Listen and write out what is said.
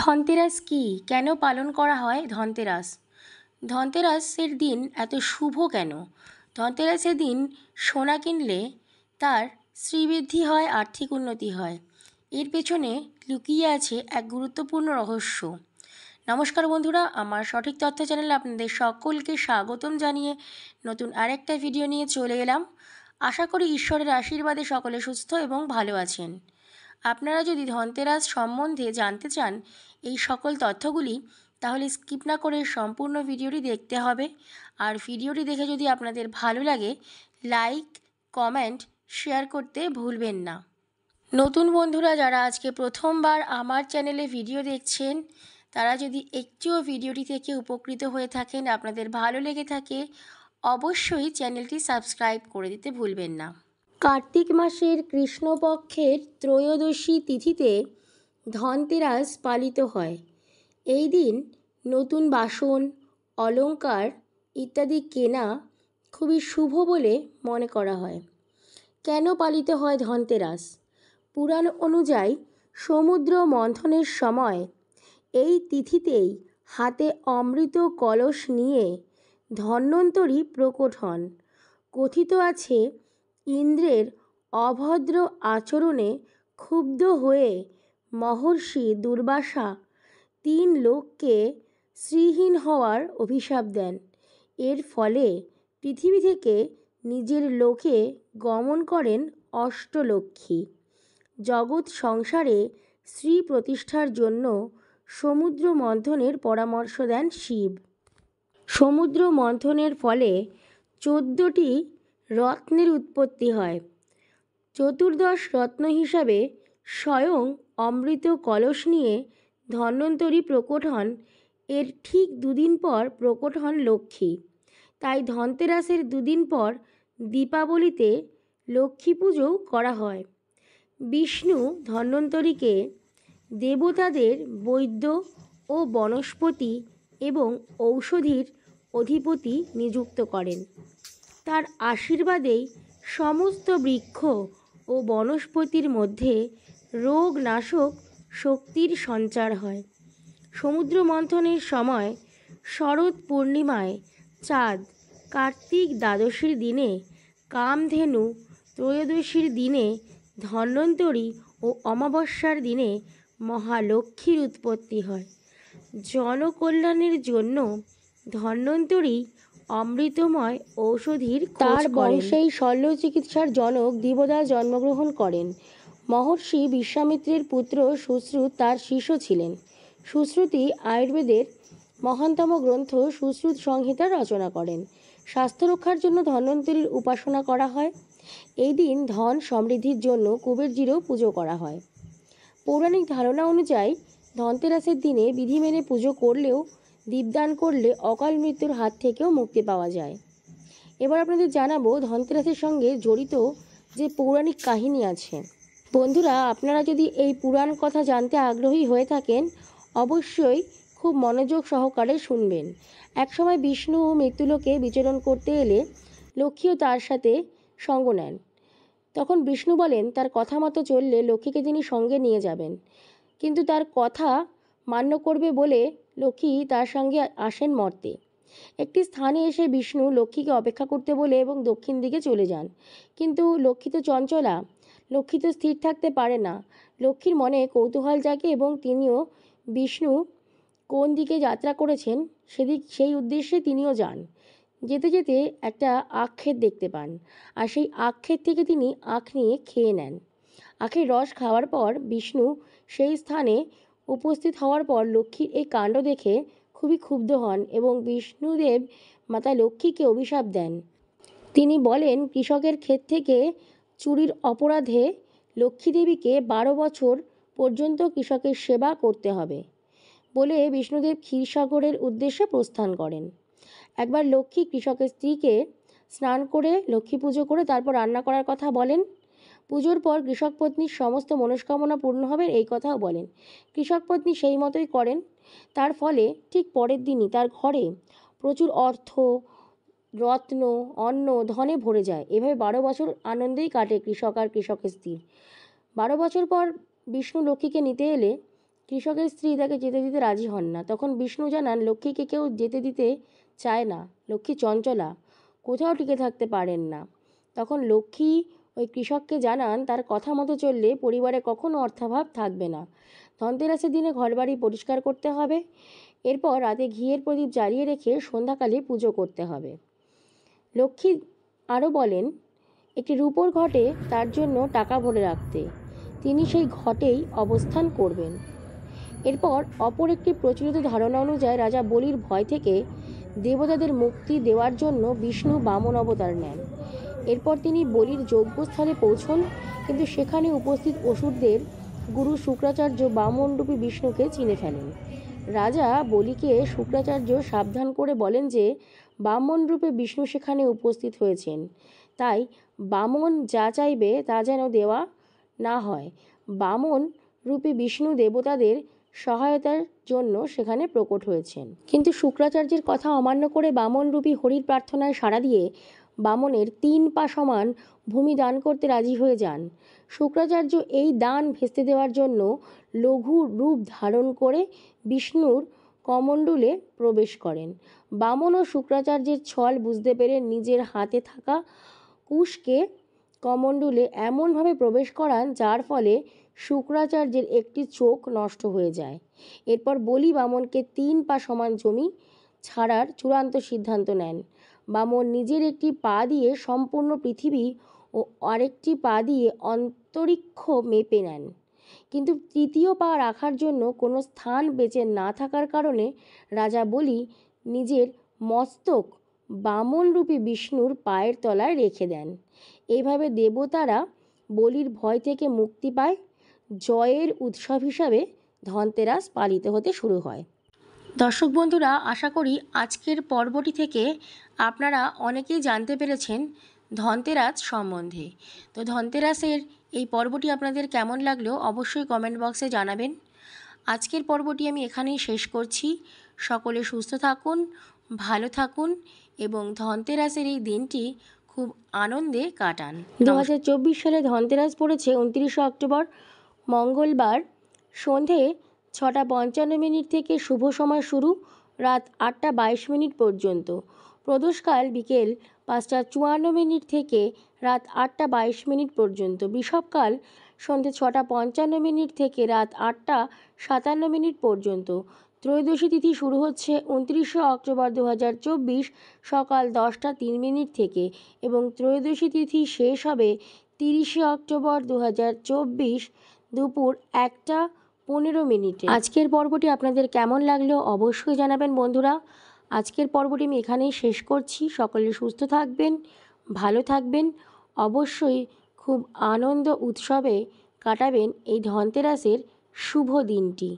ধনতেরাস কি কেন পালন করা হয় ধনতেরাস ধনতেরাসের দিন এত শুভ কেন ধনতেরাসের দিন সোনা কিনলে তার শ্রীবৃদ্ধি হয় আর্থিক উন্নতি হয় এর পেছনে লুকিয়ে আছে এক গুরুত্বপূর্ণ রহস্য নমস্কার বন্ধুরা আমার সঠিক তথ্য চ্যানেলে আপনাদের সকলকে স্বাগতম জানিয়ে নতুন আরেকটা ভিডিও নিয়ে চলে এলাম আশা করি ঈশ্বরের আশীর্বাদে সকলে সুস্থ এবং ভালো আছেন আপনারা যদি ধনতেরাস সম্বন্ধে জানতে চান এই সকল তথ্যগুলি তাহলে স্কিপ না করে সম্পূর্ণ ভিডিওটি দেখতে হবে আর ভিডিওটি দেখে যদি আপনাদের ভালো লাগে লাইক কমেন্ট শেয়ার করতে ভুলবেন না নতুন বন্ধুরা যারা আজকে প্রথমবার আমার চ্যানেলে ভিডিও দেখছেন তারা যদি একটিও ভিডিওটি থেকে উপকৃত হয়ে থাকেন আপনাদের ভালো লেগে থাকে অবশ্যই চ্যানেলটি সাবস্ক্রাইব করে দিতে ভুলবেন না কার্তিক মাসের কৃষ্ণপক্ষের ত্রয়োদশী তিথিতে ধনতেরাস পালিত হয় এই দিন নতুন বাসন অলঙ্কার ইত্যাদি কেনা খুবই শুভ বলে মনে করা হয় কেন পালিত হয় ধনতেরাস পুরাণ অনুযায়ী সমুদ্র মন্থনের সময় এই তিথিতেই হাতে অমৃত কলস নিয়ে ধন্যন্তরী প্রকট হন কথিত আছে ইন্দ্রের অভদ্র আচরণে ক্ষুব্ধ হয়ে মহর্ষি দুর্বাসা তিন লোককে শ্রীহীন হওয়ার অভিশাপ দেন এর ফলে পৃথিবী থেকে নিজের লোকে গমন করেন অষ্টলক্ষ্মী জগৎ সংসারে শ্রী প্রতিষ্ঠার জন্য সমুদ্র মন্থনের পরামর্শ দেন শিব সমুদ্র মন্থনের ফলে চোদ্দোটি রত্নের উৎপত্তি হয় চতুর্দশ রত্ন হিসাবে স্বয়ং অমৃত কলস নিয়ে ধন্বন্তরী প্রকট হন এর ঠিক দুদিন পর প্রকট হন লক্ষ্মী তাই ধনতেরাসের দুদিন পর দীপাবলিতে লক্ষ্মী পুজোও করা হয় বিষ্ণু ধন্বন্তরীকে দেবতাদের বৈদ্য ও বনস্পতি এবং ঔষধির অধিপতি নিযুক্ত করেন তার আশীর্বাদেই সমস্ত বৃক্ষ ও বনস্পতির মধ্যে রোগনাশক শক্তির সঞ্চার হয় সমুদ্র মন্থনের সময় শরৎ পূর্ণিমায় চাঁদ কার্তিক দ্বাদশীর দিনে কামধেনু ত্রয়োদশীর দিনে ধন্বন্তরী ও অমাবস্যার দিনে মহালক্ষ্মীর উৎপত্তি হয় জনকল্যাণের জন্য ধন্বন্তরী অমৃতময় ঔষধির তার বংশেই শল্য চিকিৎসার জনক দেবদাস জন্মগ্রহণ করেন মহর্ষি বিশ্বামিত্রের পুত্র সুশ্রুত তার শিষ্য ছিলেন সুশ্রুতি আয়ুর্বেদের মহানতম গ্রন্থ সুশ্রুত সংহিতা রচনা করেন স্বাস্থ্য রক্ষার জন্য ধন্বন্তরীর উপাসনা করা হয় এই দিন ধন সমৃদ্ধির জন্য কুবেরজিরও পুজো করা হয় পৌরাণিক ধারণা অনুযায়ী ধনতেরাসের দিনে বিধি মেনে পুজো করলেও দীপদান করলে অকাল মৃত্যুর হাত থেকেও মুক্তি পাওয়া যায় এবার আপনাদের জানাবো ধনতেরাসের সঙ্গে জড়িত যে পৌরাণিক কাহিনী আছে বন্ধুরা আপনারা যদি এই পুরাণ কথা জানতে আগ্রহী হয়ে থাকেন অবশ্যই খুব মনোযোগ সহকারে শুনবেন একসময় বিষ্ণু মৃত্যুলোকে বিচরণ করতে এলে লক্ষ্মীও তার সাথে সঙ্গ নেন তখন বিষ্ণু বলেন তার কথা মতো চললে লক্ষ্মীকে তিনি সঙ্গে নিয়ে যাবেন কিন্তু তার কথা মান্য করবে বলে লক্ষ্মী তার সঙ্গে আসেন মর্তে একটি স্থানে এসে বিষ্ণু লক্ষ্মীকে অপেক্ষা করতে বলে এবং দক্ষিণ দিকে চলে যান কিন্তু লক্ষ্মী তো চঞ্চলা লক্ষ্মী তো স্থির থাকতে পারে না লক্ষ্মীর মনে কৌতূহল জাগে এবং তিনিও বিষ্ণু কোন দিকে যাত্রা করেছেন সেদিক সেই উদ্দেশ্যে তিনিও যান যেতে যেতে একটা আক্ষেত দেখতে পান আর সেই আখক্ষেত থেকে তিনি আখ নিয়ে খেয়ে নেন আখের রস খাওয়ার পর বিষ্ণু সেই স্থানে উপস্থিত হওয়ার পর লক্ষ্মীর এই কাণ্ড দেখে খুবই ক্ষুব্ধ হন এবং বিষ্ণুদেব মাতা লক্ষ্মীকে অভিশাপ দেন তিনি বলেন কৃষকের ক্ষেত থেকে চুরির অপরাধে লক্ষ্মীদেবীকে বারো বছর পর্যন্ত কৃষকের সেবা করতে হবে বলে বিষ্ণুদেব ক্ষীরসাগরের উদ্দেশ্যে প্রস্থান করেন একবার লক্ষ্মী কৃষকের স্ত্রীকে স্নান করে লক্ষ্মী পুজো করে তারপর রান্না করার কথা বলেন পুজোর পর কৃষক পত্নীর সমস্ত মনস্কামনা পূর্ণ হবে এই কথাও বলেন কৃষক পত্নী সেই মতোই করেন তার ফলে ঠিক পরের দিনই তার ঘরে প্রচুর অর্থ রত্ন অন্ন ধনে ভরে যায় এভাবে বারো বছর আনন্দেই কাটে কৃষক আর কৃষকের স্ত্রীর বারো বছর পর বিষ্ণু লক্ষ্মীকে নিতে এলে কৃষকের স্ত্রী তাকে যেতে দিতে রাজি হন না তখন বিষ্ণু জানান লক্ষ্মীকে কেউ যেতে দিতে চায় না লক্ষ্মী চঞ্চলা কোথাও টিকে থাকতে পারেন না তখন লক্ষ্মী ওই কৃষককে জানান তার কথা মতো চললে পরিবারে কখনো অর্থাভাব থাকবে না ধনতেরাসের দিনে ঘরবাড়ি পরিষ্কার করতে হবে এরপর রাতে ঘিয়ের প্রদীপ জ্বালিয়ে রেখে সন্ধ্যাকালে পুজো করতে হবে লক্ষ্মী আরও বলেন একটি রূপর ঘটে তার জন্য টাকা ভরে রাখতে তিনি সেই ঘটেই অবস্থান করবেন এরপর অপর একটি প্রচলিত ধারণা অনুযায়ী রাজা বলির ভয় থেকে দেবতাদের মুক্তি দেওয়ার জন্য বিষ্ণু বামন অবতার নেন এরপর তিনি বলির যজ্ঞস্থলে পৌঁছন কিন্তু সেখানে উপস্থিত অসুরদের গুরু শুক্রাচার্য বামণ্ডপী বিষ্ণুকে চিনে ফেলেন রাজা বলিকে শুক্রাচার্য সাবধান করে বলেন যে বামন রূপে বিষ্ণু সেখানে উপস্থিত হয়েছেন তাই বামন যা চাইবে তা যেন দেওয়া না হয় বামন রূপে বিষ্ণু দেবতাদের সহায়তার জন্য সেখানে প্রকট হয়েছেন কিন্তু শুক্রাচার্যের কথা অমান্য করে বামন রূপী হরির প্রার্থনায় সাড়া দিয়ে বামনের তিন পা সমান ভূমি দান করতে রাজি হয়ে যান শুক্রাচার্য এই দান ভেস্তে দেওয়ার জন্য লঘু রূপ ধারণ করে বিষ্ণুর কমণ্ডুলে প্রবেশ করেন বামন ও শুক্রাচার্যের ছল বুঝতে পেরে নিজের হাতে থাকা কুশকে কমণ্ডুলে এমনভাবে প্রবেশ করান যার ফলে শুক্রাচার্যের একটি চোখ নষ্ট হয়ে যায় এরপর বলি বামনকে তিন পা সমান জমি ছাড়ার চূড়ান্ত সিদ্ধান্ত নেন বামন নিজের একটি পা দিয়ে সম্পূর্ণ পৃথিবী ও আরেকটি পা দিয়ে অন্তরিক্ষ মেপে নেন কিন্তু তৃতীয় পা রাখার জন্য কোনো স্থান বেঁচে না থাকার কারণে রাজা বলি নিজের মস্তক বামনরূপী বিষ্ণুর পায়ের তলায় রেখে দেন এইভাবে দেবতারা বলির ভয় থেকে মুক্তি পায় জয়ের উৎসব হিসাবে ধনতেরাস পালিত হতে শুরু হয় দর্শক বন্ধুরা আশা করি আজকের পর্বটি থেকে আপনারা অনেকেই জানতে পেরেছেন ধনতেরাস সম্বন্ধে তো ধনতেরাসের এই পর্বটি আপনাদের কেমন লাগলো অবশ্যই কমেন্ট বক্সে জানাবেন আজকের পর্বটি আমি এখানেই শেষ করছি সকলে সুস্থ থাকুন ভালো থাকুন এবং ধনতেরাসের এই দিনটি খুব আনন্দে কাটান দু সালে ধনতেরাস পড়েছে উনত্রিশে অক্টোবর মঙ্গলবার সন্ধে ছটা পঞ্চান্ন মিনিট থেকে শুভ সময় শুরু রাত আটটা বাইশ মিনিট পর্যন্ত প্রদোষকাল বিকেল পাঁচটা চুয়ান্ন মিনিট থেকে রাত আটটা বাইশ মিনিট পর্যন্ত বিষবকাল সন্ধ্যে ছটা পঞ্চান্ন মিনিট থেকে রাত আটটা সাতান্ন মিনিট পর্যন্ত ত্রয়োদশী তিথি শুরু হচ্ছে উনত্রিশে অক্টোবর দু সকাল দশটা তিন মিনিট থেকে এবং ত্রয়োদশী তিথি শেষ হবে তিরিশে অক্টোবর দু দুপুর একটা পনেরো মিনিটে আজকের পর্বটি আপনাদের কেমন লাগলো অবশ্যই জানাবেন বন্ধুরা আজকের পর্বটি আমি এখানেই শেষ করছি সকলে সুস্থ থাকবেন ভালো থাকবেন অবশ্যই খুব আনন্দ উৎসবে কাটাবেন এই ধনতেরাসের শুভ দিনটি